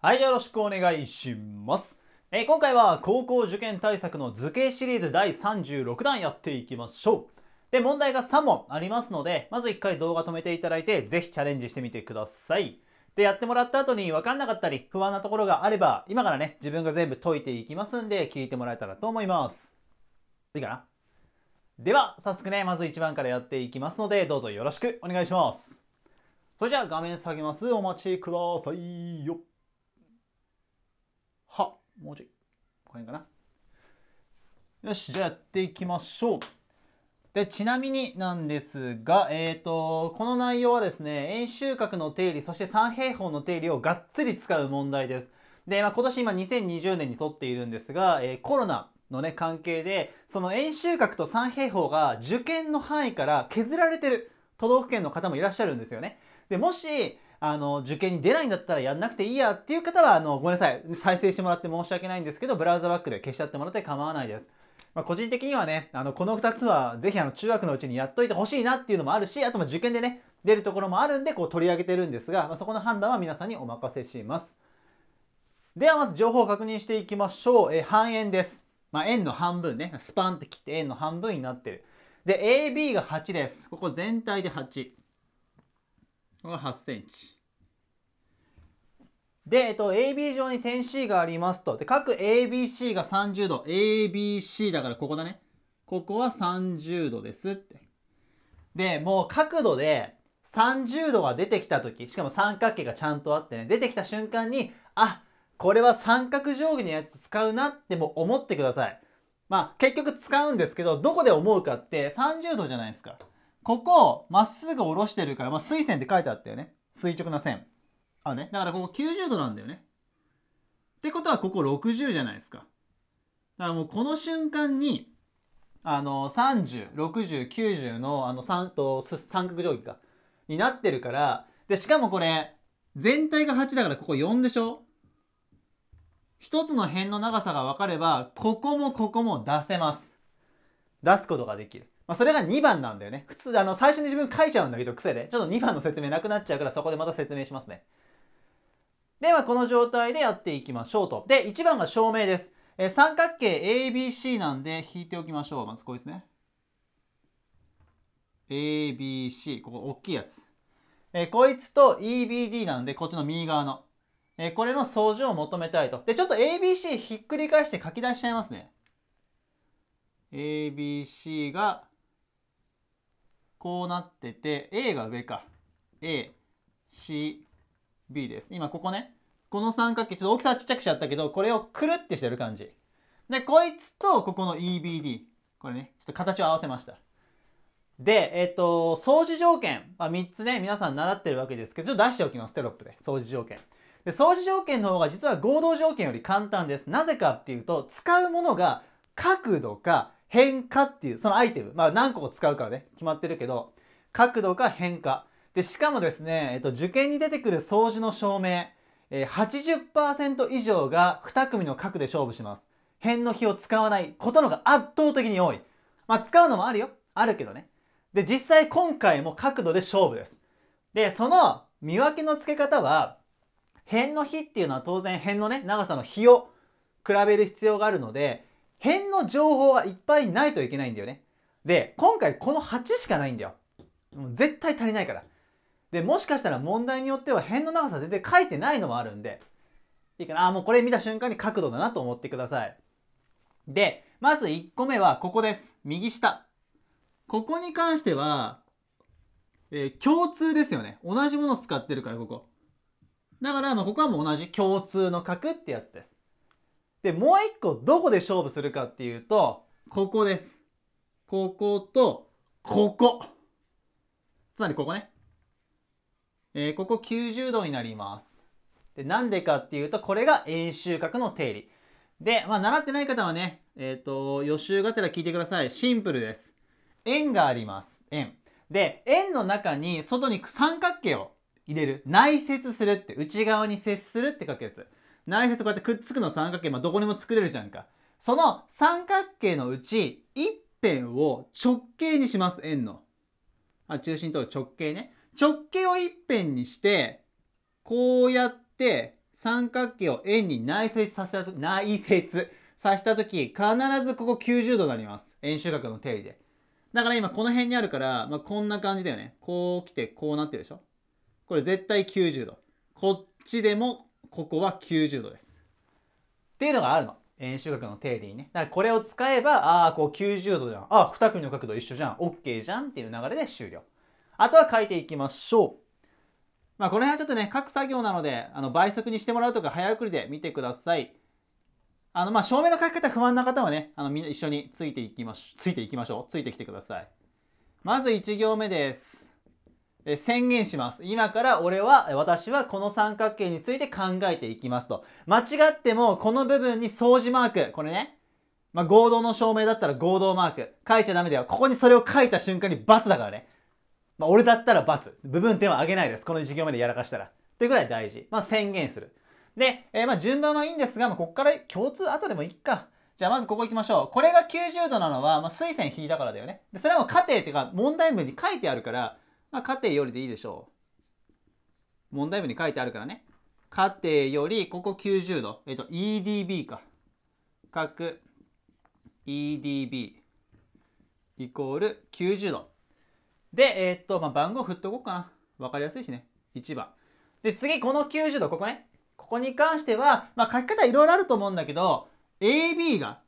はい、よろしくお願いします。えー、今回は高校受験対策の図形シリーズ第36弾やっていきましょう。で、問題が3問ありますので、まず1回動画止めていただいて、ぜひチャレンジしてみてください。で、やってもらった後に分かんなかったり、不安なところがあれば、今からね、自分が全部解いていきますんで、聞いてもらえたらと思います。いいかなでは、早速ね、まず1番からやっていきますので、どうぞよろしくお願いします。それじゃあ画面下げます。お待ちくださいよ。は、もうちょい。これかな。よし、じゃあやっていきましょう。でちなみになんですが、えーと、とこの内容はですね円周角の定理そして三平方の定理をがっつり使う問題です。で、まあ、今年今2020年に取っているんですが、えー、コロナのね関係でその円周角と三平方が受験の範囲から削られてる都道府県の方もいらっしゃるんですよね。でもしあの、受験に出ないんだったらやんなくていいやっていう方は、あの、ごめんなさい。再生してもらって申し訳ないんですけど、ブラウザバックで消しちゃってもらって構わないです。まあ、個人的にはね、あの、この2つは、ぜひあの、中学のうちにやっといてほしいなっていうのもあるし、あとま受験でね、出るところもあるんで、こう取り上げてるんですが、まあ、そこの判断は皆さんにお任せします。では、まず情報を確認していきましょう。え半円です。まあ、円の半分ね、スパンって切って円の半分になってる。で、AB が8です。ここ全体で8。こが 8cm。で、えっと、AB 上に点 C がありますと。で、各 ABC が30度。ABC だからここだね。ここは30度ですって。で、もう角度で30度が出てきた時、しかも三角形がちゃんとあってね、出てきた瞬間に、あ、これは三角定規のやつ使うなっても思ってください。まあ結局使うんですけど、どこで思うかって30度じゃないですか。ここまっすぐ下ろしてるから、まあ、水線って書いてあったよね。垂直な線。あね。だからここ90度なんだよね。ってことはここ60じゃないですか。だからもうこの瞬間に、あの、30、60、90のあの三と三角定規か。になってるから、で、しかもこれ、全体が8だからここ4でしょ一つの辺の長さが分かれば、ここもここも出せます。出すことができる。まあ、それが2番なんだよね。普通、あの、最初に自分書いちゃうんだけど、癖で。ちょっと2番の説明なくなっちゃうから、そこでまた説明しますね。では、この状態でやっていきましょうと。で、1番が証明です。え三角形 ABC なんで引いておきましょう。まずこいつね。ABC。ここ、大きいやつ。えこいつと EBD なんで、こっちの右側の。えこれの相乗を求めたいと。で、ちょっと ABC ひっくり返して書き出しちゃいますね。ABC がこうなってて A が上か ACB です今ここねこの三角形ちょっと大きさはちっちゃくしちゃったけどこれをくるってしてる感じでこいつとここの EBD これねちょっと形を合わせましたで、えっ、ー、と、掃除条件、まあ、3つね、皆さん習ってるわけですけど、ちょっと出しておきます、テロップで、掃除条件。で、掃除条件の方が実は合同条件より簡単です。なぜかっていうと、使うものが角度か変化っていう、そのアイテム、まあ何個を使うかはね、決まってるけど、角度か変化。で、しかもですね、えっと、受験に出てくる掃除の証明、えー、80%以上が2組の角で勝負します。辺の比を使わないことのが圧倒的に多い。まあ、使うのもあるよ。あるけどね。で、実際今回も角度で勝負です。で、その見分けの付け方は、辺の比っていうのは当然辺のね、長さの比を比べる必要があるので、辺の情報がいっぱいないといけないんだよね。で、今回この8しかないんだよ。もう絶対足りないから。で、もしかしたら問題によっては辺の長さ全然書いてないのもあるんで、いいかな。あ、もうこれ見た瞬間に角度だなと思ってください。で、まず1個目はここです。右下。ここに関しては、えー、共通ですよね。同じものを使ってるから、ここ。だから、まあ、ここはもう同じ共通の角ってやつです。で、もう一個どこで勝負するかっていうと、ここです。ここと、ここ。つまりここね。えー、ここ90度になります。で、なんでかっていうと、これが円周角の定理。で、まあ、習ってない方はね、えっ、ー、と、予習がてら聞いてください。シンプルです。円があります。円。で、円の中に外に三角形を入れる。内接するって、内側に接するって書くやつ。内接こうやってくっつくの三角形、まあ、どこにも作れるじゃんか。その三角形のうち、一辺を直径にします、円の。あ、中心通る直径ね。直径を一辺にして、こうやって三角形を円に内接させたと、内接させたとき、必ずここ90度になります。円周角の定理で。だから今この辺にあるから、まあ、こんな感じだよね。こう来てこうなってるでしょこれ絶対90度。こっちでもここは90度です。っていうのがあるの。円周角の定理にね。だからこれを使えば、ああ、こう90度じゃん。ああ、2組の角度一緒じゃん。OK じゃんっていう流れで終了。あとは書いていきましょう。まあ、この辺はちょっとね、書く作業なので、あの倍速にしてもらうとか早送りで見てください。あの、まあ、照明の書き方不安な方はね、あの、みんな一緒についていきましょう。ついていきましょう。ついてきてください。まず1行目です。宣言します。今から俺は、私はこの三角形について考えていきますと。間違ってもこの部分に相似マーク、これね、まあ、合同の証明だったら合同マーク。書いちゃダメだよ。ここにそれを書いた瞬間に×だからね。まあ、俺だったら×。部分点は上げないです。この授業までやらかしたら。っていうぐらい大事。まあ、宣言する。で、えー、まあ、順番はいいんですが、まあ、ここから共通後でもいっか。じゃあまずここ行きましょう。これが90度なのは、まあ、水線引いたからだよね。でそれはもう過程っていうか問題文に書いてあるから、まあ、家庭よりでいいでしょう。問題文に書いてあるからね。家庭より、ここ90度。えっと、EDB か。角 EDB イコール90度。で、えっと、まあ、番号振っとこうかな。わかりやすいしね。1番。で、次、この90度、ここね。ここに関しては、まあ、書き方いろいろあると思うんだけど、AB が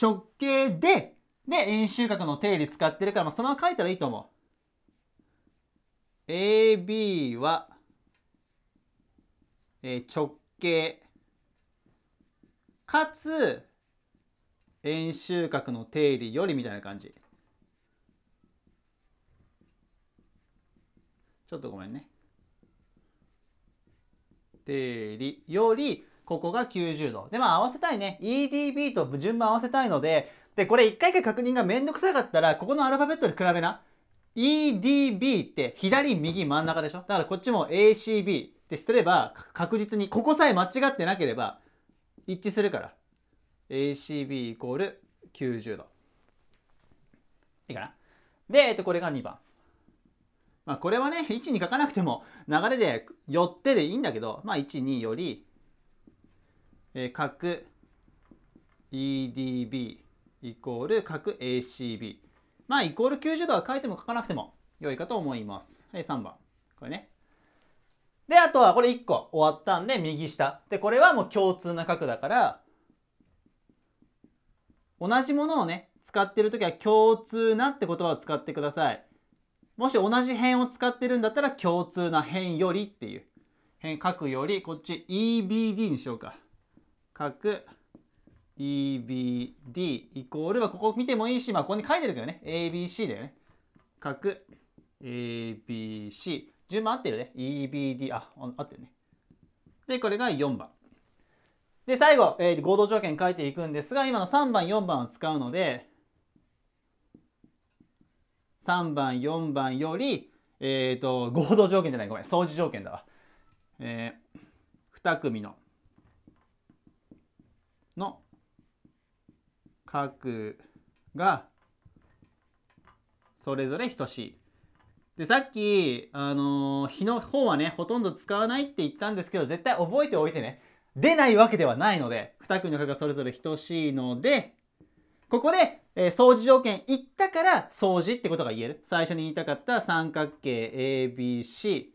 直径で、で、円周角の定理使ってるから、まあ、そのまま書いたらいいと思う。AB は、えー、直径かつ円周角の定理よりみたいな感じちょっとごめんね定理よりここが90度でまあ合わせたいね EDB と順番合わせたいのででこれ一回一回確認がめんどくさかったらここのアルファベットで比べな EDB って左右真ん中でしょだからこっちも ACB ってすれば確実にここさえ間違ってなければ一致するから ACB イコール90度いいかなで、えっと、これが2番まあこれはね1に書かなくても流れで寄ってでいいんだけどまあ12より、えー、角 EDB イコール角 ACB まあ、イコール90度は書いても書かなくても良いかと思います。はい、3番。これね。で、あとはこれ1個終わったんで、右下。で、これはもう共通な角だから、同じものをね、使ってる時は共通なって言葉を使ってください。もし同じ辺を使ってるんだったら共通な辺よりっていう。辺角より、こっち EBD にしようか。角。EBD イコール、まあ、ここ見てもいいし、まあ、ここに書いてるけどね、ABC だよね。角、ABC。順番合ってるね。EBD、あ、合ってるね。で、これが4番。で、最後、えー、合同条件書いていくんですが、今の3番、4番を使うので、3番、4番より、えっ、ー、と、合同条件じゃない、ごめん、相似条件だわ。えー、2組の、の角がそれぞれ等しい。でさっき、あのー、日の方はねほとんど使わないって言ったんですけど絶対覚えておいてね出ないわけではないので2組の角がそれぞれ等しいのでここで、えー、相似条件言ったから相似ってことが言える最初に言いたかった三角形 ABC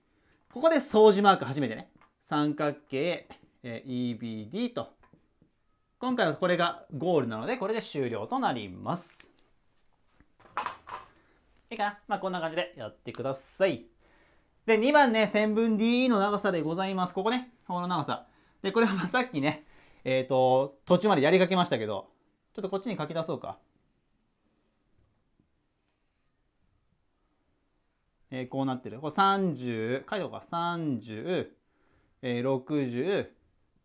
ここで相似マーク初めてね三角形、えー、EBD と今回はこれがゴールなので、これで終了となります。いいかなまあ、こんな感じでやってください。で、2番ね、線分 DE の長さでございます。ここね、この長さ。で、これは まあさっきね、えっ、ー、と、途中までやりかけましたけど、ちょっとこっちに書き出そうか。えー、こうなってる。これ30、書いと30、えー、60、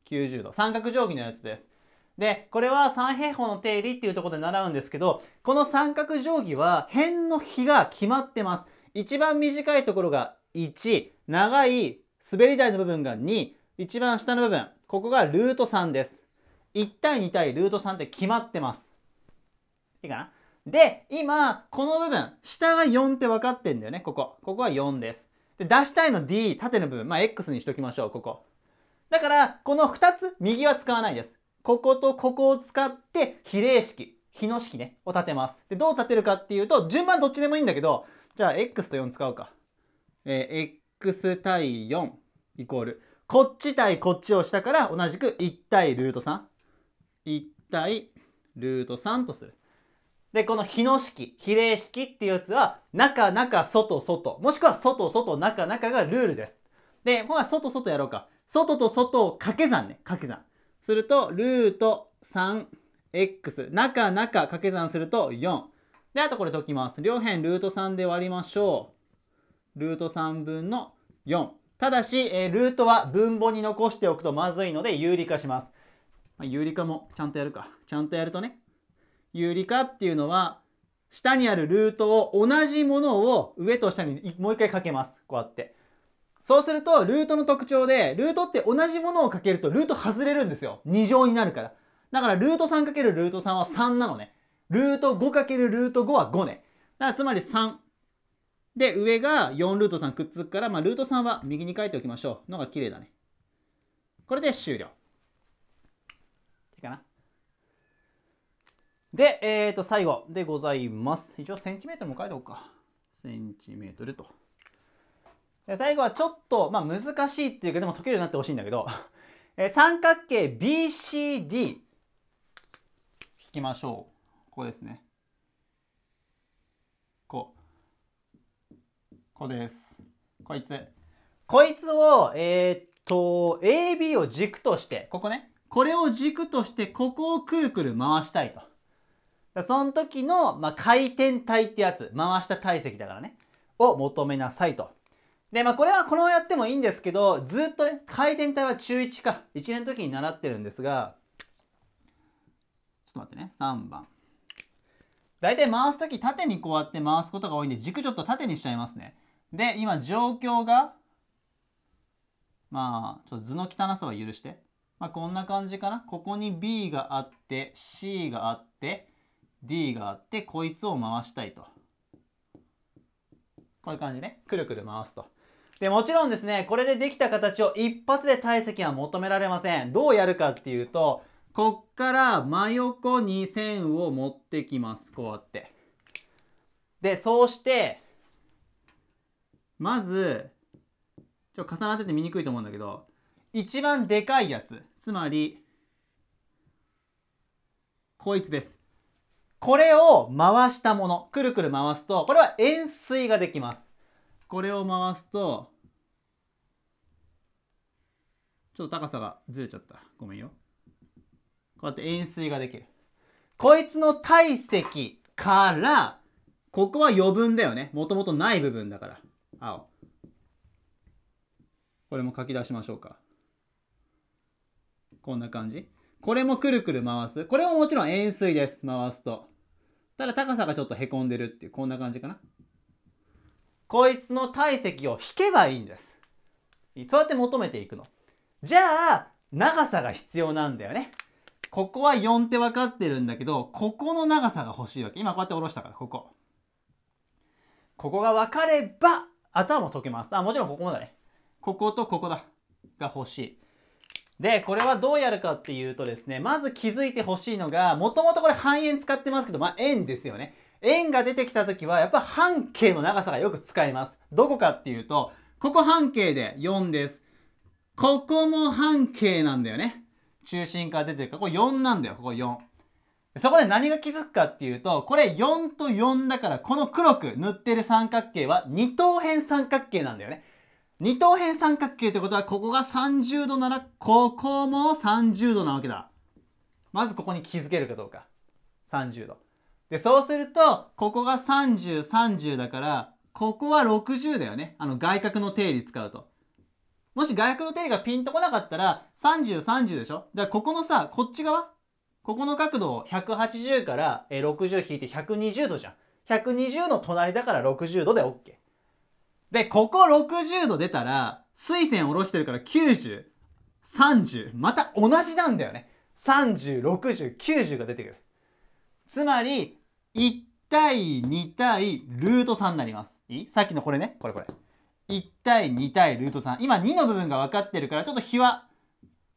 90度。三角定規のやつです。で、これは三平方の定理っていうところで習うんですけど、この三角定規は辺の比が決まってます。一番短いところが1、長い滑り台の部分が2、一番下の部分、ここがルート3です。1対2対ルート3って決まってます。いいかなで、今、この部分、下が4って分かってんだよね、ここ。ここは4です。で、出したいの D、縦の部分、まあ、X にしときましょう、ここ。だから、この2つ、右は使わないです。こことここを使って比例式、比の式ね、を立てます。で、どう立てるかっていうと、順番どっちでもいいんだけど、じゃあ x と4使うか。えー、x 対4イコール、こっち対こっちをしたから同じく1対ルート3。1対ルート3とする。で、この比の式、比例式っていうやつは、中、中、外、外、もしくは外、外、中、中がルールです。で、ほら、外、外やろうか。外と外を掛け算ね、掛け算。すると、ルート 3x、中中掛け算すると4。で、あとこれ解きます。両辺ルート3で割りましょう。ルート3分の4。ただし、えー、ルートは分母に残しておくとまずいので、有理化します。まあ、有理化もちゃんとやるか。ちゃんとやるとね。有理化っていうのは、下にあるルートを同じものを上と下にもう一回かけます。こうやって。そうすると、ルートの特徴で、ルートって同じものをかけるとルート外れるんですよ。2乗になるから。だから、ルート 3× ルート3は3なのね。ルート 5× ルート5は5ね。だから、つまり3。で、上が4ルート3くっつくから、まあ、ルート3は右に書いておきましょう。のが綺麗だね。これで終了。いいかな。で、えっ、ー、と、最後でございます。一応、センチメートルも書いておくか。センチメートルと。で、最後はちょっと、まあ、難しいっていうか、でも解けるようになってほしいんだけど、え三角形 BCD 引きましょう。ここですね。こう。ここです。こいつ。こいつを、えー、っと、AB を軸として、ここね。これを軸として、ここをくるくる回したいと。その時の、まあ、回転体ってやつ、回した体積だからね、を求めなさいと。で、まあこれはこのやってもいいんですけど、ずっとね、回転体は中1か、1年の時に習ってるんですが、ちょっと待ってね、3番。大体回す時縦にこうやって回すことが多いんで、軸ちょっと縦にしちゃいますね。で、今状況が、まあ、ちょっと図の汚さは許して。まあこんな感じかな。ここに B があって、C があって、D があって、こいつを回したいと。こういう感じね。くるくる回すと。で、もちろんですね、これでできた形を一発で体積は求められません。どうやるかっていうと、こっから真横に線を持ってきます。こうやって。で、そうして、まず、ちょ重なってて見にくいと思うんだけど、一番でかいやつ、つまり、こいつです。これを回したもの、くるくる回すと、これは円錐ができます。これを回すと、ちょっと高さがずれちゃった。ごめんよ。こうやって円錐ができる。こいつの体積から、ここは余分だよね。もともとない部分だから。青。これも書き出しましょうか。こんな感じ。これもくるくる回す。これももちろん円錐です。回すと。ただ高さがちょっとへこんでるっていう、こんな感じかな。こいつの体積を引けばいいんですそうやって求めていくのじゃあ長さが必要なんだよねここは4って分かってるんだけどここの長さが欲しいわけ今こうやって下ろしたからここここが分かれば頭も解けますあもちろんここもだねこことここだが欲しいでこれはどうやるかっていうとですねまず気づいて欲しいのがもともとこれ半円使ってますけどまあ円ですよね円が出てきた時はやっぱ半径の長さがよく使います。どこかっていうと、ここ半径で4です。ここも半径なんだよね。中心から出てるから、ここ4なんだよ、ここ4。そこで何が気づくかっていうと、これ4と4だから、この黒く塗ってる三角形は二等辺三角形なんだよね。二等辺三角形ってことは、ここが30度なら、ここも30度なわけだ。まずここに気づけるかどうか。30度。で、そうすると、ここが30、30だから、ここは60だよね。あの、外角の定理使うと。もし外角の定理がピンとこなかったら、30、30でしょだからここのさ、こっち側ここの角度を180から60引いて120度じゃん。120の隣だから60度で OK。で、ここ60度出たら、水線下ろしてるから90、30、また同じなんだよね。30、60、90が出てくる。つまり、1対2対ルート3になります。いいさっきのこれね。これこれ。1対2対ルート3。今2の部分が分かってるから、ちょっと比は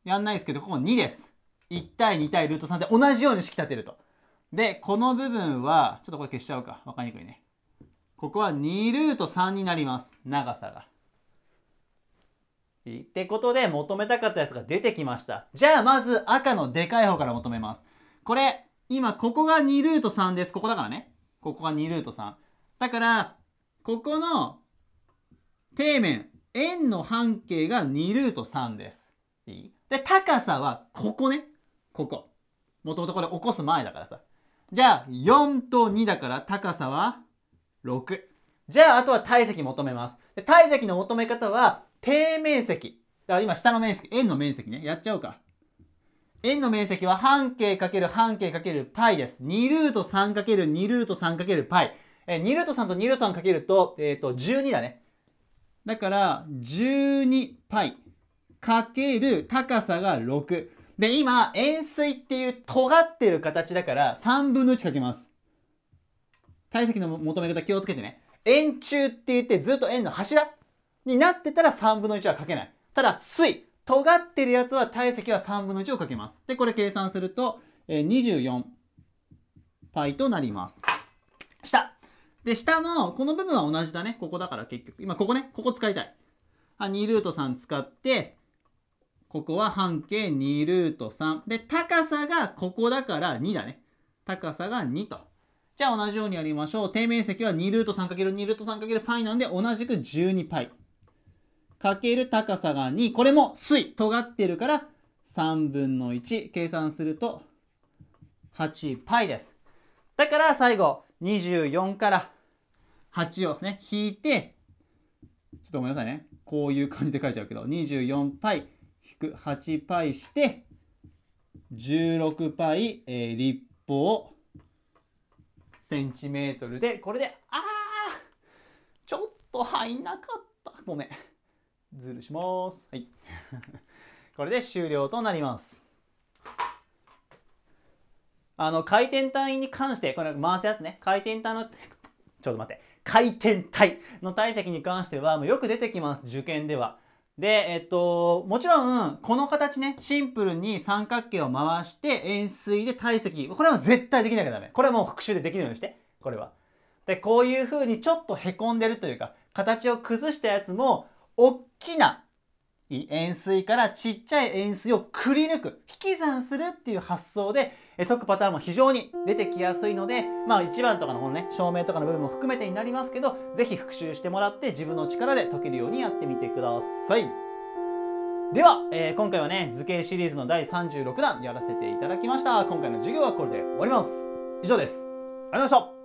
やんないですけど、ここ2です。1対2対ルート3で同じように式立てると。で、この部分は、ちょっとこれ消しちゃうか。分かりにくいね。ここは2ルート3になります。長さが。ってことで求めたかったやつが出てきました。じゃあまず赤のでかい方から求めます。これ今、ここが2ルート3です。ここだからね。ここが2ルート3。だから、ここの底面、円の半径が2ルート3です。いいで、高さはここね。ここ。もともとこれ起こす前だからさ。じゃあ、4と2だから高さは6。じゃあ、あとは体積求めます。で体積の求め方は、底面積。だから今、下の面積、円の面積ね。やっちゃおうか。円の面積は半径かける半径かける π です。2ルート3る2ルート 3×π。えー、2ルート3と2ルート3かけると、えっ、ー、と、12だね。だから、12π かける高さが6。で、今、円錐っていう尖ってる形だから、3分の1かけます。体積の求め方気をつけてね。円柱って言ってずっと円の柱になってたら3分の1はかけない。ただ、水、尖ってるやつは体積は3分の1をかけます。で、これ計算すると、えー、24パとなります。下。で、下の、この部分は同じだね。ここだから結局。今、ここね。ここ使いたい。あ、2ルート3使って、ここは半径2ルート3。で、高さがここだから2だね。高さが2と。じゃあ同じようにやりましょう。底面積は2ルート 3×2 ルート 3× パイなんで同じく12パイ。かける高さが2。これも水、尖ってるから、3分の1。計算すると、8π です。だから最後、24から8をね、引いて、ちょっとごめんなさいね。こういう感じで書いちゃうけど、24π 引く 8π して、16π、えー、立方センチメートルで、これで、あーちょっと入んなかった。ごめん。ズルします。はい。これで終了となります。あの、回転体に関して、これ回すやつね、回転体の、ちょっと待って、回転体の体積に関しては、もうよく出てきます、受験では。で、えっと、もちろん、この形ね、シンプルに三角形を回して、円錐で体積、これは絶対できなきゃダメ。これはもう復習でできるようにして、これは。で、こういうふうにちょっと凹んでるというか、形を崩したやつも、大きな円錐からちっちゃい円錐をくり抜く引き算するっていう発想で解くパターンも非常に出てきやすいのでまあ1番とかのこのね照明とかの部分も含めてになりますけど是非復習してもらって自分の力で解けるようにやってみてください。では、えー、今回はね図形シリーズの第36弾やらせていただきました今回の授業はこれで終わります以上ですありがとうございました